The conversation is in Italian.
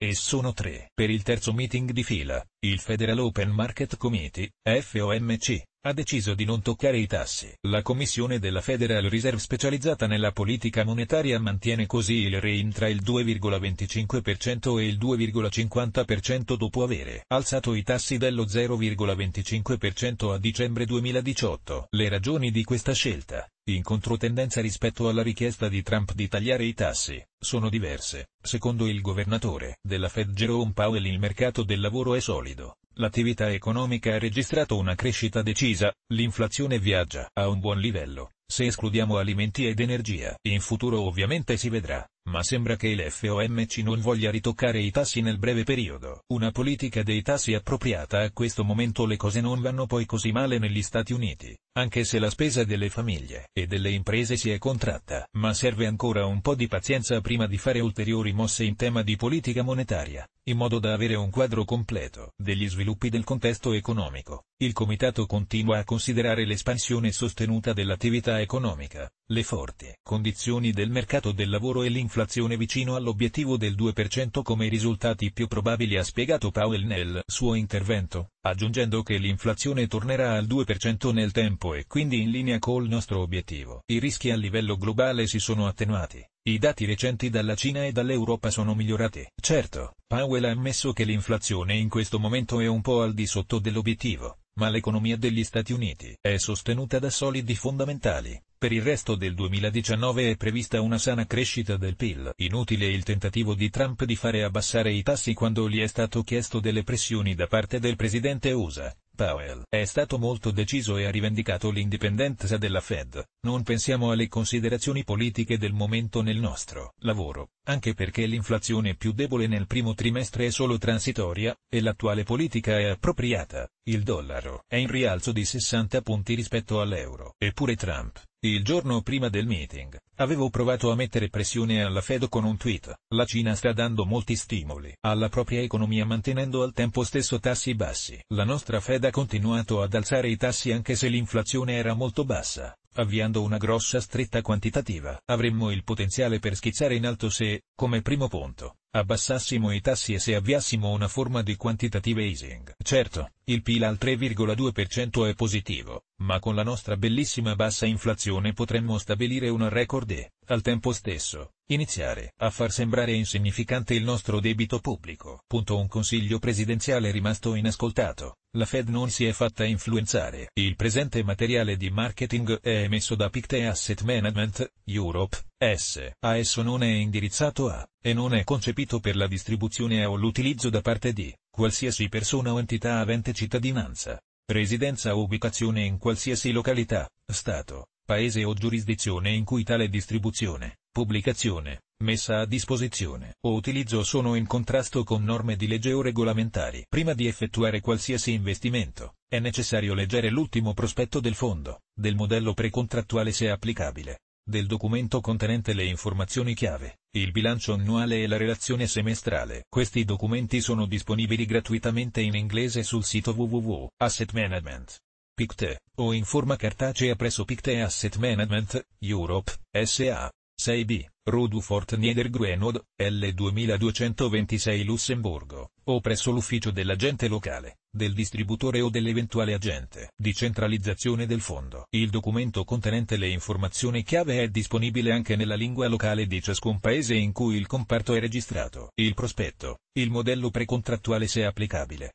E sono tre. Per il terzo meeting di fila, il Federal Open Market Committee, FOMC, ha deciso di non toccare i tassi. La commissione della Federal Reserve specializzata nella politica monetaria mantiene così il rain tra il 2,25% e il 2,50% dopo avere alzato i tassi dello 0,25% a dicembre 2018. Le ragioni di questa scelta, in controtendenza rispetto alla richiesta di Trump di tagliare i tassi, sono diverse. Secondo il governatore della Fed Jerome Powell il mercato del lavoro è solido, l'attività economica ha registrato una crescita decisa, l'inflazione viaggia a un buon livello. Se escludiamo alimenti ed energia, in futuro ovviamente si vedrà, ma sembra che il FOMC non voglia ritoccare i tassi nel breve periodo. Una politica dei tassi appropriata a questo momento le cose non vanno poi così male negli Stati Uniti, anche se la spesa delle famiglie e delle imprese si è contratta. Ma serve ancora un po' di pazienza prima di fare ulteriori mosse in tema di politica monetaria, in modo da avere un quadro completo degli sviluppi del contesto economico. Il Comitato continua a considerare l'espansione sostenuta dell'attività economica, le forti condizioni del mercato del lavoro e l'inflazione vicino all'obiettivo del 2% come i risultati più probabili ha spiegato Powell nel suo intervento, aggiungendo che l'inflazione tornerà al 2% nel tempo e quindi in linea col nostro obiettivo. I rischi a livello globale si sono attenuati. I dati recenti dalla Cina e dall'Europa sono migliorati. Certo, Powell ha ammesso che l'inflazione in questo momento è un po' al di sotto dell'obiettivo, ma l'economia degli Stati Uniti è sostenuta da solidi fondamentali. Per il resto del 2019 è prevista una sana crescita del PIL. Inutile il tentativo di Trump di fare abbassare i tassi quando gli è stato chiesto delle pressioni da parte del presidente USA, Powell è stato molto deciso e ha rivendicato l'indipendenza della Fed, non pensiamo alle considerazioni politiche del momento nel nostro lavoro, anche perché l'inflazione più debole nel primo trimestre è solo transitoria, e l'attuale politica è appropriata, il dollaro è in rialzo di 60 punti rispetto all'euro. Eppure Trump il giorno prima del meeting, avevo provato a mettere pressione alla Fed con un tweet. La Cina sta dando molti stimoli alla propria economia mantenendo al tempo stesso tassi bassi. La nostra Fed ha continuato ad alzare i tassi anche se l'inflazione era molto bassa, avviando una grossa stretta quantitativa. Avremmo il potenziale per schizzare in alto se, come primo punto, abbassassimo i tassi e se avviassimo una forma di quantitative easing. Certo, il PIL al 3,2% è positivo, ma con la nostra bellissima bassa inflazione potremmo stabilire un record e, al tempo stesso, Iniziare a far sembrare insignificante il nostro debito pubblico. Punto un consiglio presidenziale rimasto inascoltato. La Fed non si è fatta influenzare. Il presente materiale di marketing è emesso da Pictet Asset Management, Europe, S. A esso non è indirizzato a, e non è concepito per la distribuzione o l'utilizzo da parte di, qualsiasi persona o entità avente cittadinanza, residenza o ubicazione in qualsiasi località, Stato, paese o giurisdizione in cui tale distribuzione, pubblicazione, messa a disposizione o utilizzo sono in contrasto con norme di legge o regolamentari. Prima di effettuare qualsiasi investimento, è necessario leggere l'ultimo prospetto del fondo, del modello precontrattuale se applicabile, del documento contenente le informazioni chiave, il bilancio annuale e la relazione semestrale. Questi documenti sono disponibili gratuitamente in inglese sul sito www.assetmanagement. PICTE, o in forma cartacea presso PICTE Asset Management, Europe, SA. 6B, Rue du Fort Niederguenod, L2226 Lussemburgo, o presso l'ufficio dell'agente locale, del distributore o dell'eventuale agente di centralizzazione del fondo. Il documento contenente le informazioni chiave è disponibile anche nella lingua locale di ciascun paese in cui il comparto è registrato. Il prospetto, il modello precontrattuale se applicabile,